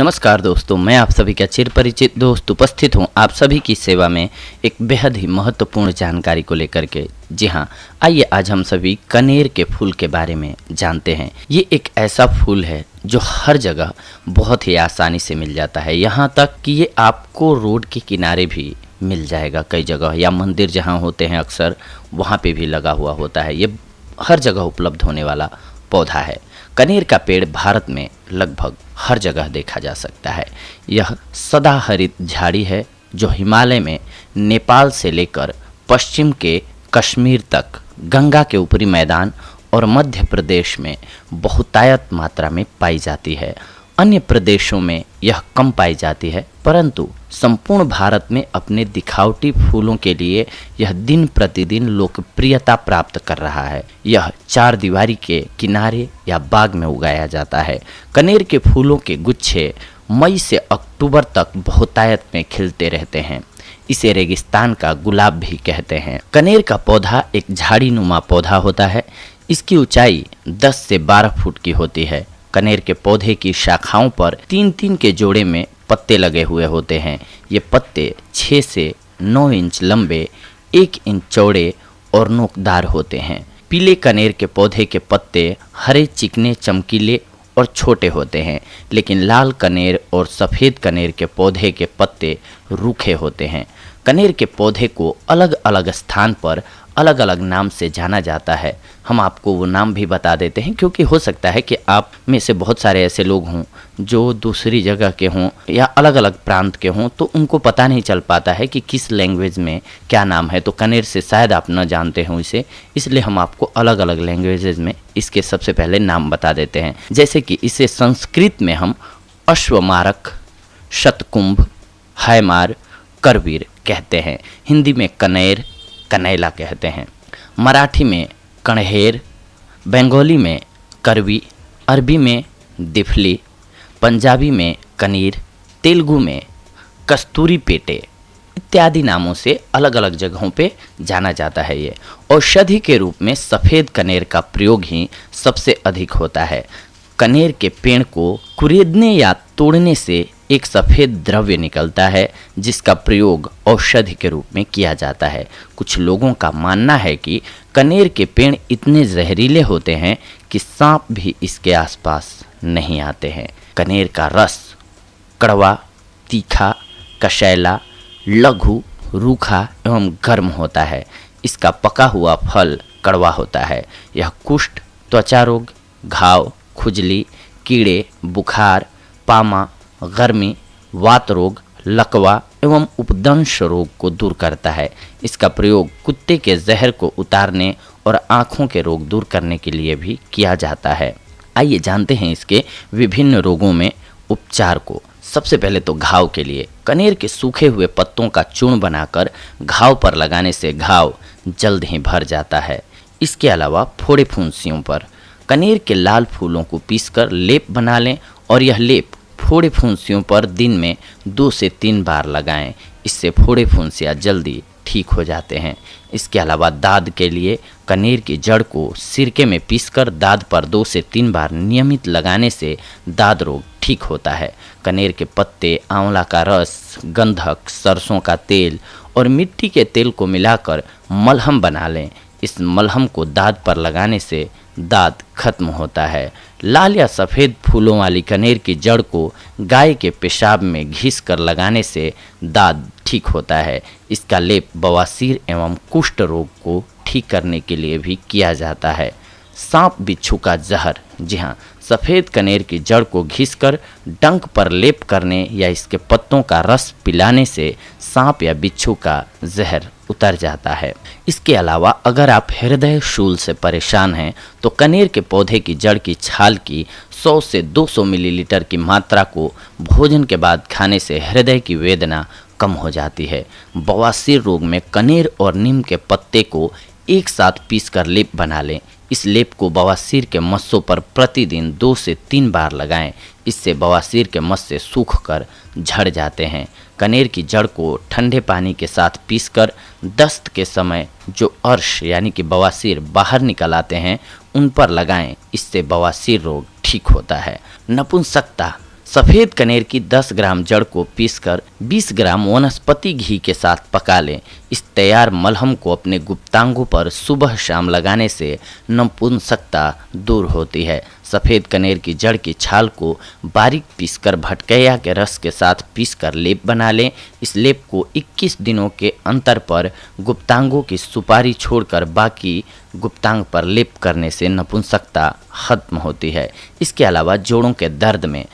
नमस्कार दोस्तों मैं आप सभी का चिर परिचित दोस्त उपस्थित हूं आप सभी की सेवा में एक बेहद ही महत्वपूर्ण जानकारी को लेकर के जी हाँ आइए आज हम सभी कनेर के फूल के बारे में जानते हैं ये एक ऐसा फूल है जो हर जगह बहुत ही आसानी से मिल जाता है यहाँ तक कि ये आपको रोड के किनारे भी मिल जाएगा कई जगह या मंदिर जहाँ होते हैं अक्सर वहाँ पे भी लगा हुआ होता है ये हर जगह उपलब्ध होने वाला पौधा है कनेर का पेड़ भारत में लगभग हर जगह देखा जा सकता है यह सदा हरित झाड़ी है जो हिमालय में नेपाल से लेकर पश्चिम के कश्मीर तक गंगा के ऊपरी मैदान और मध्य प्रदेश में बहुतायत मात्रा में पाई जाती है अन्य प्रदेशों में यह कम पाई जाती है परंतु संपूर्ण भारत में अपने दिखावटी फूलों के लिए यह दिन प्रतिदिन लोकप्रियता प्राप्त कर रहा है यह चार दीवारी के किनारे या बाग में उगाया जाता है कनेर के फूलों के गुच्छे मई से अक्टूबर तक बहुतायत में खिलते रहते हैं इसे रेगिस्तान का गुलाब भी कहते हैं कनेर का पौधा एक झाड़ी नुमा पौधा होता है इसकी ऊंचाई 10 से 12 फुट की होती है कनेर के पौधे की शाखाओं पर तीन तीन के जोड़े में पत्ते लगे हुए होते हैं ये पत्ते छः से नौ इंच लंबे एक इंच चौड़े और नोकदार होते हैं पीले कनेर के पौधे के पत्ते हरे चिकने चमकीले और छोटे होते हैं लेकिन लाल कनेर और सफ़ेद कनेर के पौधे के पत्ते रूखे होते हैं कनेर के पौधे को अलग अलग स्थान पर अलग अलग नाम से जाना जाता है हम आपको वो नाम भी बता देते हैं क्योंकि हो सकता है कि आप में से बहुत सारे ऐसे लोग हों जो दूसरी जगह के हों या अलग अलग प्रांत के हों तो उनको पता नहीं चल पाता है कि किस लैंग्वेज में क्या नाम है तो कनेर से शायद आप ना जानते हों इसे इसलिए हम आपको अलग अलग लैंग्वेजेज में इसके सबसे पहले नाम बता देते हैं जैसे कि इसे संस्कृत में हम अश्वमारक शतकुंभ हैमार करवीर कहते हैं हिंदी में कनेर कनेला कहते हैं मराठी में कणहेर बंगाली में करवी अरबी में दिफली पंजाबी में कनीर तेलुगु में कस्तूरी पेटे इत्यादि नामों से अलग अलग जगहों पे जाना जाता है ये औषधि के रूप में सफ़ेद कनेर का प्रयोग ही सबसे अधिक होता है कनेर के पेड़ को कुरेदने या तोड़ने से एक सफ़ेद द्रव्य निकलता है जिसका प्रयोग औषधि के रूप में किया जाता है कुछ लोगों का मानना है कि कनेर के पेड़ इतने जहरीले होते हैं कि सांप भी इसके आसपास नहीं आते हैं कनेर का रस कड़वा तीखा कशैला लघु रूखा एवं गर्म होता है इसका पका हुआ फल कड़वा होता है यह कुष्ठ त्वचा रोग घाव खुजली कीड़े बुखार पामा गर्मी वात रोग लकवा एवं उपदंश रोग को दूर करता है इसका प्रयोग कुत्ते के जहर को उतारने और आँखों के रोग दूर करने के लिए भी किया जाता है आइए जानते हैं इसके विभिन्न रोगों में उपचार को सबसे पहले तो घाव के लिए कनेर के सूखे हुए पत्तों का चूर्ण बनाकर घाव पर लगाने से घाव जल्द ही भर जाता है इसके अलावा फोड़े फुंसियों पर कनेर के लाल फूलों को पीसकर लेप बना लें और यह लेप फोड़े फुंसियों पर दिन में दो से तीन बार लगाएं इससे फोड़े फुंसियाँ जल्दी ठीक हो जाते हैं इसके अलावा दाद के लिए कनेर की जड़ को सिरके में पीसकर दाद पर दो से तीन बार नियमित लगाने से दाद रोग ठीक होता है कनेर के पत्ते आंवला का रस गंधक सरसों का तेल और मिट्टी के तेल को मिलाकर मलहम बना लें इस मलहम को दाद पर लगाने से दाद खत्म होता है लाल या सफ़ेद फूलों वाली कनेर की जड़ को गाय के पेशाब में घिस कर लगाने से दाद ठीक होता है इसका लेप बवासीर एवं कुष्ठ रोग को ठीक करने के लिए भी किया जाता है सांप बिच्छू का जहर जी हाँ सफ़ेद कनेर की जड़ को घिसकर डंक पर लेप करने या इसके पत्तों का रस पिलाने से सांप या बिच्छू का जहर उतर जाता है इसके अलावा अगर आप हृदय शूल से परेशान हैं तो कनेर के पौधे की जड़ की छाल की 100 से 200 मिलीलीटर की मात्रा को भोजन के बाद खाने से हृदय की वेदना कम हो जाती है बवासीर रोग में कनेर और नीम के पत्ते को एक साथ पीस कर लेप बना लें इस लेप को बवासीर के मस्सों पर प्रतिदिन दो से तीन बार लगाएं इससे बवासीर के मस्से सूख कर झड़ जाते हैं कनेर की जड़ को ठंडे पानी के साथ पीसकर दस्त के समय जो अर्श यानी कि बवासीर बाहर निकल आते हैं उन पर लगाएं इससे बवासीर रोग ठीक होता है नपुंसकता सफ़ेद कनेर की 10 ग्राम जड़ को पीसकर 20 ग्राम वनस्पति घी के साथ पका लें इस तैयार मलहम को अपने गुप्तांगों पर सुबह शाम लगाने से नपुंसकता दूर होती है सफ़ेद कनेर की जड़ की छाल को बारीक पीसकर भटकैया के रस के साथ पीसकर लेप बना लें इस लेप को 21 दिनों के अंतर पर गुप्तांगों की सुपारी छोड़कर बाकी गुप्तांग पर लेप करने से नपुंसकता खत्म होती है इसके अलावा जोड़ों के दर्द में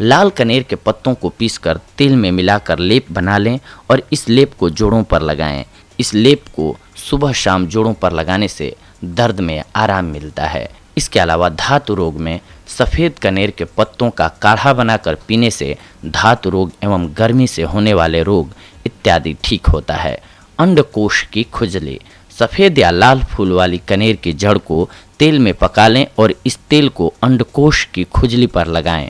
लाल कनेर के पत्तों को पीसकर तेल में मिलाकर लेप बना लें और इस लेप को जोड़ों पर लगाएं इस लेप को सुबह शाम जोड़ों पर लगाने से दर्द में आराम मिलता है इसके अलावा धातु रोग में सफ़ेद कनेर के पत्तों का काढ़ा बनाकर पीने से धातु रोग एवं गर्मी से होने वाले रोग इत्यादि ठीक होता है अंडकोश की खुजली सफ़ेद या लाल फूल वाली कनेर की जड़ को तेल में पका लें और इस तेल को अंडकोश की खुजली पर लगाएं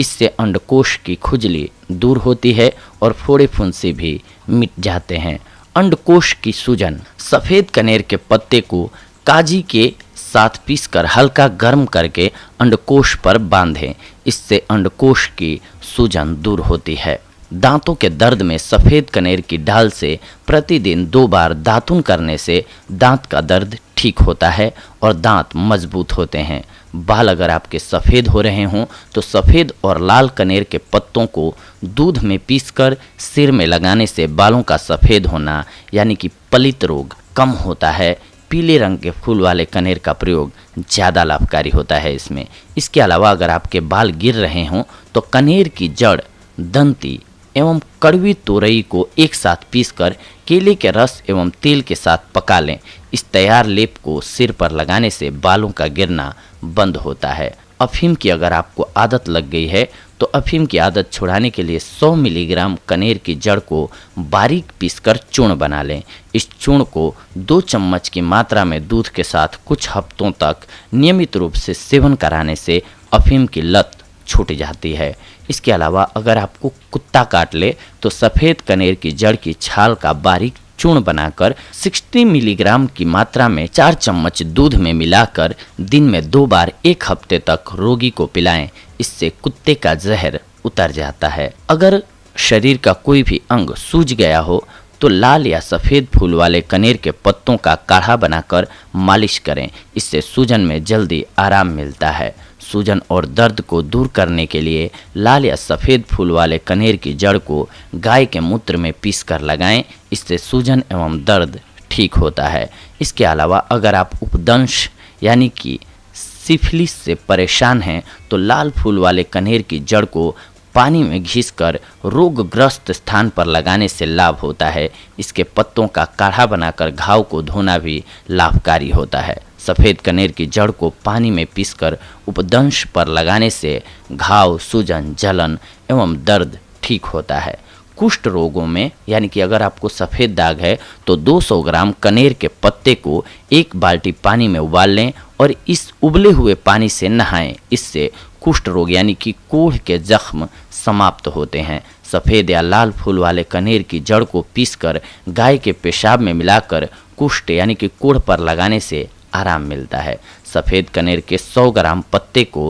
इससे अंडकोश की खुजली दूर होती है और फोड़े फुंसी भी मिट जाते हैं अंडकोश की सूजन सफ़ेद कनेर के पत्ते को काजी के साथ पीसकर हल्का गर्म करके अंडकोश पर बांधें इससे अंडकोश की सूजन दूर होती है दांतों के दर्द में सफ़ेद कनेर की ढाल से प्रतिदिन दो बार दातुन करने से दांत का दर्द ठीक होता है और दांत मजबूत होते हैं बाल अगर आपके सफ़ेद हो रहे हों तो सफ़ेद और लाल कनेर के पत्तों को दूध में पीसकर सिर में लगाने से बालों का सफ़ेद होना यानी कि पलित रोग कम होता है पीले रंग के फूल वाले कनेर का प्रयोग ज़्यादा लाभकारी होता है इसमें इसके अलावा अगर आपके बाल गिर रहे हों तो कनेर की जड़ दंती एवं कड़वी तोरई को एक साथ पीसकर केले के रस एवं तेल के साथ पका लें इस तैयार लेप को सिर पर लगाने से बालों का गिरना बंद होता है अफीम की अगर आपको आदत लग गई है तो अफीम की आदत छुड़ाने के लिए 100 मिलीग्राम कनेर की जड़ को बारीक पीसकर चूर्ण बना लें इस चूर्ण को दो चम्मच की मात्रा में दूध के साथ कुछ हफ्तों तक नियमित रूप से सेवन कराने से अफीम की लत छूट जाती है इसके अलावा अगर आपको कुत्ता काट ले तो सफ़ेद कनेर की जड़ की छाल का बारीक चूर्ण बनाकर 60 मिलीग्राम की मात्रा में चार चम्मच दूध में मिलाकर दिन में दो बार एक हफ्ते तक रोगी को पिलाएं इससे कुत्ते का जहर उतर जाता है अगर शरीर का कोई भी अंग सूज गया हो तो लाल या सफ़ेद फूल वाले कनेर के पत्तों का काढ़ा बनाकर मालिश करें इससे सूजन में जल्दी आराम मिलता है सूजन और दर्द को दूर करने के लिए लाल या सफ़ेद फूल वाले कनेर की जड़ को गाय के मूत्र में पीस कर लगाएं इससे सूजन एवं दर्द ठीक होता है इसके अलावा अगर आप उपदंश यानी कि सिफिलिस से परेशान हैं तो लाल फूल वाले कनेर की जड़ को पानी में घिसकर रोगग्रस्त स्थान पर लगाने से लाभ होता है इसके पत्तों का काढ़ा बनाकर घाव को धोना भी लाभकारी होता है सफ़ेद कनेर की जड़ को पानी में पीसकर उपदंश पर लगाने से घाव सूजन जलन एवं दर्द ठीक होता है कुष्ठ रोगों में यानी कि अगर आपको सफ़ेद दाग है तो 200 ग्राम कनेर के पत्ते को एक बाल्टी पानी में उबाल लें और इस उबले हुए पानी से नहाएं इससे कुष्ठ रोग यानी कि कोढ़ के जख्म समाप्त होते हैं सफ़ेद या लाल फूल वाले कनेर की जड़ को पीसकर गाय के पेशाब में मिलाकर कुष्ठ यानी कि कोढ़ पर लगाने से आराम मिलता है सफ़ेद कनेर के 100 ग्राम पत्ते को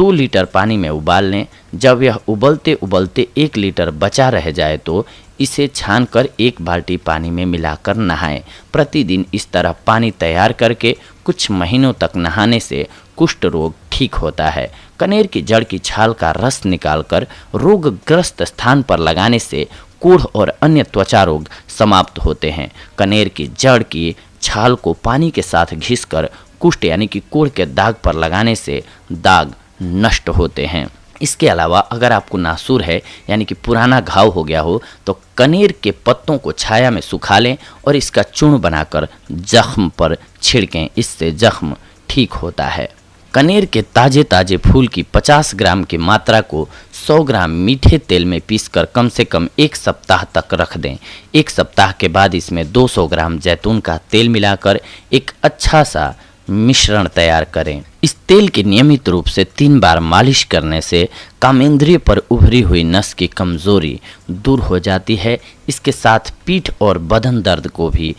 2 लीटर पानी में उबाल लें जब यह उबलते उबलते एक लीटर बचा रह जाए तो इसे छानकर एक बाल्टी पानी में मिलाकर नहाएं प्रतिदिन इस तरह पानी तैयार करके कुछ महीनों तक नहाने से कुष्ठ रोग ठीक होता है कनेर की जड़ की छाल का रस निकालकर रोगग्रस्त स्थान पर लगाने से कूढ़ और अन्य त्वचा रोग समाप्त होते हैं कनेर की जड़ की छाल को पानी के साथ घिसकर कुष्ठ यानी कि कोड़ के दाग पर लगाने से दाग नष्ट होते हैं इसके अलावा अगर आपको नासूर है यानी कि पुराना घाव हो गया हो तो कनेर के पत्तों को छाया में सुखा लें और इसका चूर्ण बनाकर जख्म पर छिड़कें इससे जख्म ठीक होता है कनेर के ताजे ताजे फूल की 50 ग्राम की मात्रा को 100 ग्राम मीठे तेल में पीसकर कम से कम एक सप्ताह तक रख दें एक सप्ताह के बाद इसमें 200 ग्राम जैतून का तेल मिलाकर एक अच्छा सा मिश्रण तैयार करें इस तेल की नियमित रूप से तीन बार मालिश करने से कामेंद्रिय पर उभरी हुई नस की कमजोरी दूर हो जाती है इसके साथ पीठ और बदन दर्द को भी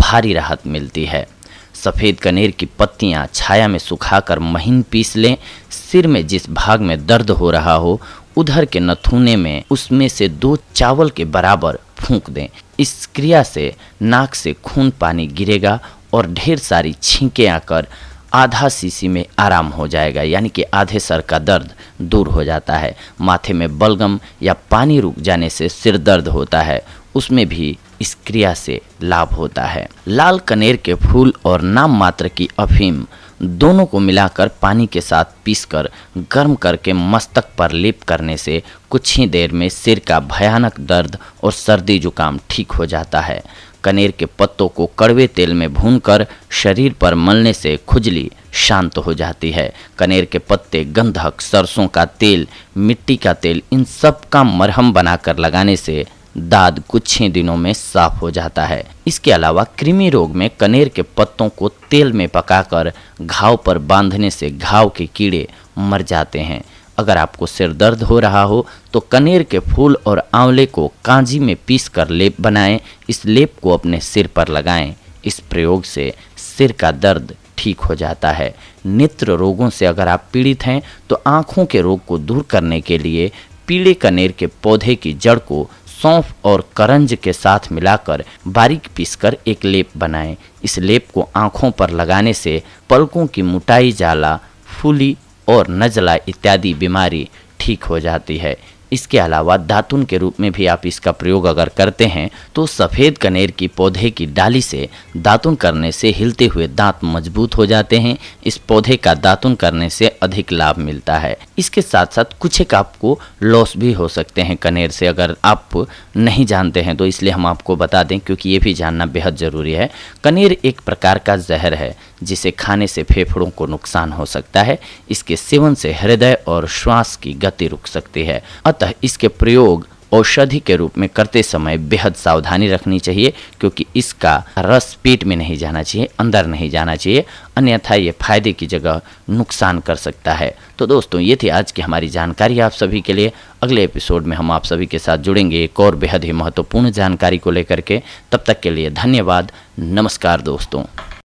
भारी राहत मिलती है सफ़ेद कनेर की पत्तियां छाया में सुखाकर महीन पीस लें सिर में जिस भाग में दर्द हो रहा हो उधर के नथुने में उसमें से दो चावल के बराबर फूंक दें इस क्रिया से नाक से खून पानी गिरेगा और ढेर सारी छींकें आकर आधा सीसी में आराम हो जाएगा यानी कि आधे सर का दर्द दूर हो जाता है माथे में बलगम या पानी रुक जाने से सिर दर्द होता है उसमें भी इस क्रिया से लाभ होता है लाल कनेर के फूल और नाम मात्र की अफीम दोनों को मिलाकर पानी के साथ पीसकर गर्म करके मस्तक पर लेप करने से कुछ ही देर में सिर का भयानक दर्द और सर्दी जुकाम ठीक हो जाता है कनेर के पत्तों को कड़वे तेल में भूनकर शरीर पर मलने से खुजली शांत हो जाती है कनेर के पत्ते गंधक सरसों का तेल मिट्टी का तेल इन सब का मरहम बनाकर लगाने से दाद कुछ ही दिनों में साफ हो जाता है इसके अलावा कृमि रोग में कनेर के पत्तों को तेल में पकाकर घाव पर बांधने से घाव के कीड़े मर जाते हैं अगर आपको सिर दर्द हो रहा हो तो कनेर के फूल और आंवले को कांजी में पीस कर लेप बनाएं इस लेप को अपने सिर पर लगाएं इस प्रयोग से सिर का दर्द ठीक हो जाता है नेत्र रोगों से अगर आप पीड़ित हैं तो आँखों के रोग को दूर करने के लिए पीले कनेर के पौधे की जड़ को सौंफ और करंज के साथ मिलाकर बारीक पीसकर एक लेप बनाएं इस लेप को आँखों पर लगाने से पलकों की मोटाई जाला फूली और नजला इत्यादि बीमारी ठीक हो जाती है इसके अलावा दातुन के रूप में भी आप इसका प्रयोग अगर करते हैं तो सफ़ेद कनेर की पौधे की डाली से दातुन करने से हिलते हुए दांत मजबूत हो जाते हैं इस पौधे का दातुन करने से अधिक लाभ मिलता है इसके साथ साथ कुछ एक आपको लॉस भी हो सकते हैं कनेर से अगर आप नहीं जानते हैं तो इसलिए हम आपको बता दें क्योंकि ये भी जानना बेहद ज़रूरी है कनेर एक प्रकार का जहर है जिसे खाने से फेफड़ों को नुकसान हो सकता है इसके सेवन से हृदय और श्वास की गति रुक सकती है अतः इसके प्रयोग औषधि के रूप में करते समय बेहद सावधानी रखनी चाहिए क्योंकि इसका रस पेट में नहीं जाना चाहिए अंदर नहीं जाना चाहिए अन्यथा ये फायदे की जगह नुकसान कर सकता है तो दोस्तों ये थी आज की हमारी जानकारी आप सभी के लिए अगले एपिसोड में हम आप सभी के साथ जुड़ेंगे एक और बेहद ही महत्वपूर्ण जानकारी को लेकर के तब तक के लिए धन्यवाद नमस्कार दोस्तों